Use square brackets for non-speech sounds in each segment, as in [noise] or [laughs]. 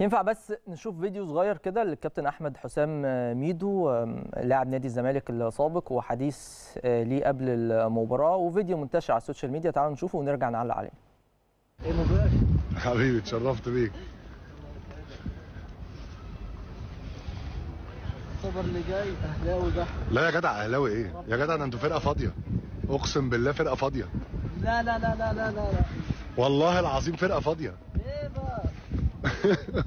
ينفع بس نشوف فيديو صغير كده للكابتن احمد حسام ميدو لاعب نادي الزمالك السابق وحديث آه، ليه قبل المباراه وفيديو منتشر على السوشيال ميديا تعالوا نشوفه ونرجع نعلق عليه حبيبي اتشرفت بيك الخبر اللي جاي اهلاوي بحت لا يا جدع اهلاوي ايه يا جدع ده انتوا فرقه فاضيه اقسم بالله فرقه فاضيه لا لا لا لا لا لا والله العظيم فرقه فاضيه ايه بقى [laughs]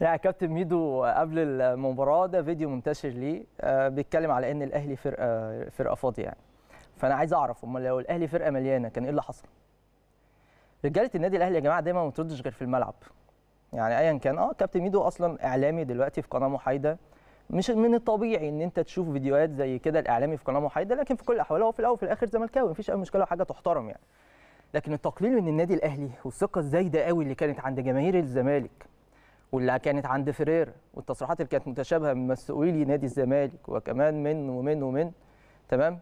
يعني كابتن ميدو قبل المباراه ده فيديو منتشر ليه آه، بيتكلم على ان الاهلي فرقه فرقه فاضيه يعني فانا عايز اعرف امال لو الاهلي فرقه مليانه كان ايه اللي حصل؟ رجاله النادي الاهلي يا جماعه دايما ما بتردش غير في الملعب يعني ايا كان اه كابتن ميدو اصلا اعلامي دلوقتي في قناه محايده مش من الطبيعي ان انت تشوف فيديوهات زي كده الاعلامي في قناه محايده لكن في كل الاحوال هو في الاول وفي الاخر زملكاوي مفيش اي مشكله وحاجه تحترم يعني لكن التقليل من النادي الاهلي والثقه الزايده قوي اللي كانت عند جماهير الزمالك واللي كانت عند فرير والتصريحات اللي كانت متشابهه من مسؤولي نادي الزمالك وكمان من ومن ومن تمام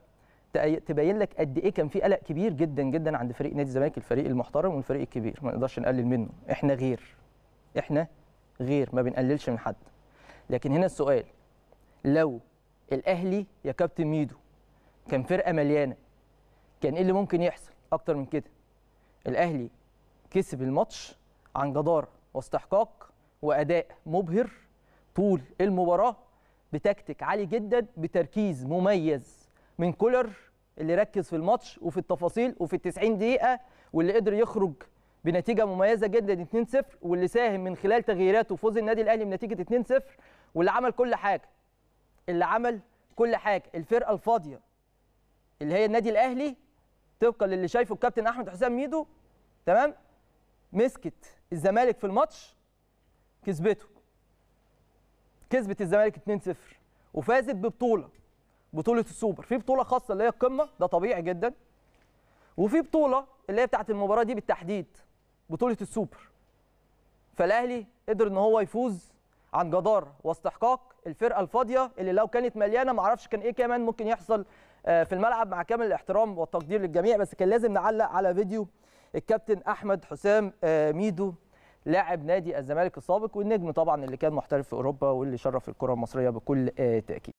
تبين لك قد ايه كان في قلق كبير جدا جدا عند فريق نادي الزمالك الفريق المحترم والفريق الكبير ما نقدرش نقلل منه احنا غير احنا غير ما بنقللش من حد لكن هنا السؤال لو الاهلي يا كابتن ميدو كان فرقه مليانه كان ايه اللي ممكن يحصل اكتر من كده الاهلي كسب الماتش عن جدارة واستحقاق وأداء مبهر طول المباراة بتكتيك عالي جدا بتركيز مميز من كولر اللي ركز في الماتش وفي التفاصيل وفي ال 90 دقيقة واللي قدر يخرج بنتيجة مميزة جدا 2-0 واللي ساهم من خلال تغييراته فوز النادي الأهلي بنتيجة 2-0 واللي عمل كل حاجة اللي عمل كل حاجة الفرقة الفاضية اللي هي النادي الأهلي طبقا للي شايفه الكابتن احمد حسام ميدو تمام مسكت الزمالك في الماتش كسبته كسبت الزمالك 2-0 وفازت ببطوله بطوله السوبر في بطوله خاصه اللي هي القمه ده طبيعي جدا وفي بطوله اللي هي بتاعه المباراه دي بالتحديد بطوله السوبر فالاهلي قدر ان هو يفوز عن جدارة واستحقاق الفرقة الفاضية اللي لو كانت مليانة معرفش كان إيه كمان ممكن يحصل آه، في الملعب مع كامل الاحترام والتقدير للجميع بس كان لازم نعلق على فيديو الكابتن أحمد حسام آه، ميدو لاعب نادي الزمالك السابق والنجم طبعا اللي كان محترف في أوروبا واللي شرف الكرة المصرية بكل آه، تأكيد